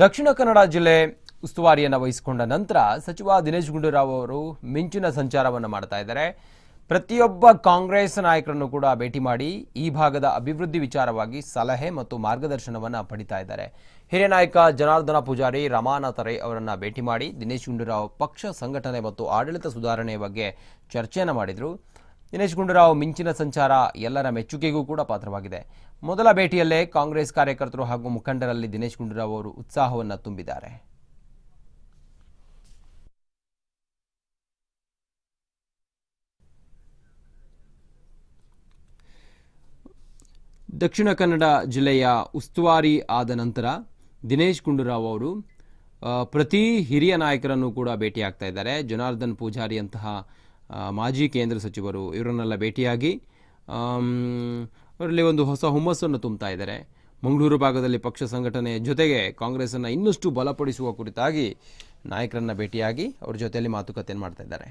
ದಕ್ಷಿಣ ಕನ್ನಡ ಜಿಲ್ಲೆ ಉಸ್ತುವಾರಿಯನ್ನು ವಹಿಸಿಕೊಂಡ ನಂತರ ಸಚಿವ ದಿನೇಶ್ ಗುಂಡೂರಾವ್ ಅವರು ಮಿಂಚಿನ ಸಂಚಾರವನ್ನು ಮಾಡ್ತಾ ಇದ್ದಾರೆ ಪ್ರತಿಯೊಬ್ಬ ಕಾಂಗ್ರೆಸ್ ನಾಯಕರನ್ನು ಕೂಡ ಭೇಟಿ ಮಾಡಿ ಈ ಭಾಗದ ಅಭಿವೃದ್ಧಿ ವಿಚಾರವಾಗಿ ಸಲಹೆ ಮತ್ತು ಮಾರ್ಗದರ್ಶನವನ್ನು ಪಡಿತಾ ಇದ್ದಾರೆ ಹಿರಿಯ ನಾಯಕ ಜನಾರ್ದನ ಪೂಜಾರಿ ರಮಾನಾಥ ರೈ ಅವರನ್ನು ಭೇಟಿ ಮಾಡಿ ದಿನೇಶ್ ಗುಂಡೂರಾವ್ ಪಕ್ಷ ಸಂಘಟನೆ ಮತ್ತು ಆಡಳಿತ ಸುಧಾರಣೆ ಬಗ್ಗೆ ಚರ್ಚೆಯನ್ನು ಮಾಡಿದರು ದಿನೇಶ್ ಗುಂಡೂರಾವ್ ಮಿಂಚಿನ ಸಂಚಾರ ಎಲ್ಲರ ಮೆಚ್ಚುಗೆಗೂ ಕೂಡ ಪಾತ್ರವಾಗಿದೆ ಮೊದಲ ಭೇಟಿಯಲ್ಲೇ ಕಾಂಗ್ರೆಸ್ ಕಾರ್ಯಕರ್ತರು ಹಾಗೂ ಮುಖಂಡರಲ್ಲಿ ದಿನೇಶ್ ಗುಂಡೂರಾವ್ ಅವರು ಉತ್ಸಾಹವನ್ನು ತುಂಬಿದ್ದಾರೆ ದಕ್ಷಿಣ ಕನ್ನಡ ಜಿಲ್ಲೆಯ ಉಸ್ತುವಾರಿ ಆದ ನಂತರ ದಿನೇಶ್ ಗುಂಡೂರಾವ್ ಅವರು ಪ್ರತಿ ಹಿರಿಯ ನಾಯಕರನ್ನು ಕೂಡ ಭೇಟಿಯಾಗ್ತಾ ಇದ್ದಾರೆ ಜನಾರ್ದನ್ ಪೂಜಾರಿ ಮಾಜಿ ಕೇಂದ್ರ ಸಚಿವರು ಇವರನ್ನೆಲ್ಲ ಭೇಟಿಯಾಗಿ ಅವರಲ್ಲಿ ಒಂದು ಹೊಸ ಹುಮ್ಮಸ್ಸನ್ನು ತುಂಬುತ್ತಾ ಇದ್ದಾರೆ ಮಂಗಳೂರು ಭಾಗದಲ್ಲಿ ಪಕ್ಷ ಸಂಘಟನೆಯ ಜೊತೆಗೆ ಕಾಂಗ್ರೆಸ್ಸನ್ನು ಇನ್ನಷ್ಟು ಬಲಪಡಿಸುವ ಕುರಿತಾಗಿ ನಾಯಕರನ್ನು ಭೇಟಿಯಾಗಿ ಅವ್ರ ಜೊತೆಯಲ್ಲಿ ಮಾತುಕತೆಯನ್ನು ಮಾಡ್ತಾ ಇದ್ದಾರೆ